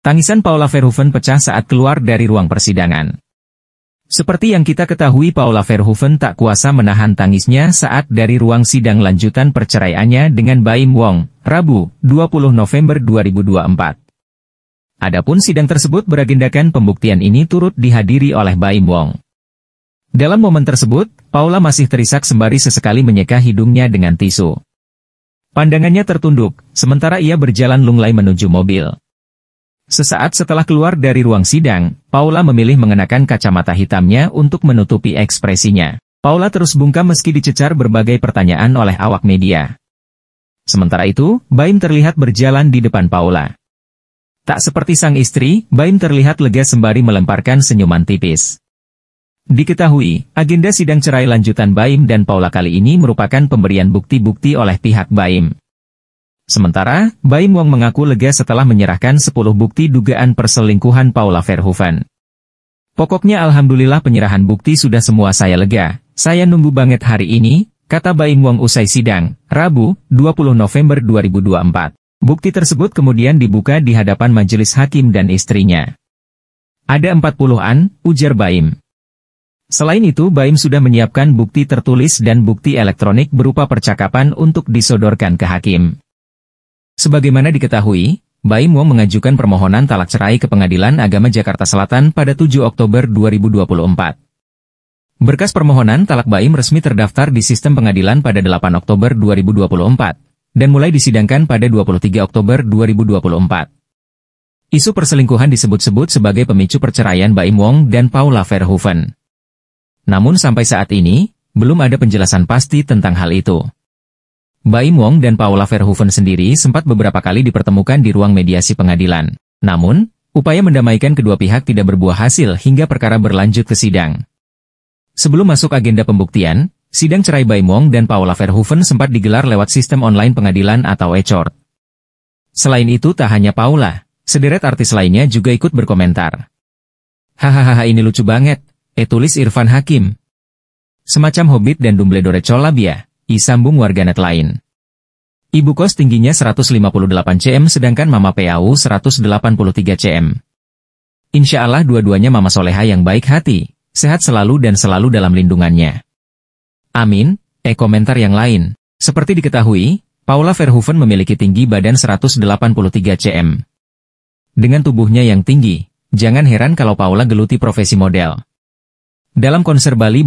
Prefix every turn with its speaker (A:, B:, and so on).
A: Tangisan Paula Verhoeven pecah saat keluar dari ruang persidangan. Seperti yang kita ketahui Paula Verhoeven tak kuasa menahan tangisnya saat dari ruang sidang lanjutan perceraiannya dengan Baim Wong, Rabu, 20 November 2024. Adapun sidang tersebut beragendakan pembuktian ini turut dihadiri oleh Baim Wong. Dalam momen tersebut, Paula masih terisak sembari sesekali menyeka hidungnya dengan tisu. Pandangannya tertunduk, sementara ia berjalan lunglai menuju mobil. Sesaat setelah keluar dari ruang sidang, Paula memilih mengenakan kacamata hitamnya untuk menutupi ekspresinya. Paula terus bungkam meski dicecar berbagai pertanyaan oleh awak media. Sementara itu, Baim terlihat berjalan di depan Paula. Tak seperti sang istri, Baim terlihat lega sembari melemparkan senyuman tipis. Diketahui, agenda sidang cerai lanjutan Baim dan Paula kali ini merupakan pemberian bukti-bukti oleh pihak Baim. Sementara, Baim Wong mengaku lega setelah menyerahkan 10 bukti dugaan perselingkuhan Paula Verhoeven. Pokoknya alhamdulillah penyerahan bukti sudah semua saya lega, saya nunggu banget hari ini, kata Baim Wong usai sidang, Rabu, 20 November 2024. Bukti tersebut kemudian dibuka di hadapan majelis hakim dan istrinya. Ada 40-an, ujar Baim. Selain itu Baim sudah menyiapkan bukti tertulis dan bukti elektronik berupa percakapan untuk disodorkan ke hakim. Sebagaimana diketahui, Baimwo mengajukan permohonan talak cerai ke Pengadilan Agama Jakarta Selatan pada 7 Oktober 2024. Berkas permohonan talak Baim resmi terdaftar di sistem pengadilan pada 8 Oktober 2024 dan mulai disidangkan pada 23 Oktober 2024. Isu perselingkuhan disebut-sebut sebagai pemicu perceraian Baim Wong dan Paula Verhoeven. Namun sampai saat ini, belum ada penjelasan pasti tentang hal itu. Baim Wong dan Paula Verhoeven sendiri sempat beberapa kali dipertemukan di ruang mediasi pengadilan. Namun, upaya mendamaikan kedua pihak tidak berbuah hasil hingga perkara berlanjut ke sidang. Sebelum masuk agenda pembuktian, sidang cerai Baim Wong dan Paula Verhoeven sempat digelar lewat sistem online pengadilan atau e-court. Selain itu tak hanya Paula, sederet artis lainnya juga ikut berkomentar. Hahaha ini lucu banget, eh tulis Irfan Hakim. Semacam Hobbit dan Dumbledore bia sambung warganet lain. Ibu kos tingginya 158 cm sedangkan Mama Pau 183 cm. Insya Allah dua-duanya Mama Soleha yang baik hati, sehat selalu dan selalu dalam lindungannya. Amin, E komentar yang lain. Seperti diketahui, Paula Verhoeven memiliki tinggi badan 183 cm. Dengan tubuhnya yang tinggi, jangan heran kalau Paula geluti profesi model. Dalam konser Bali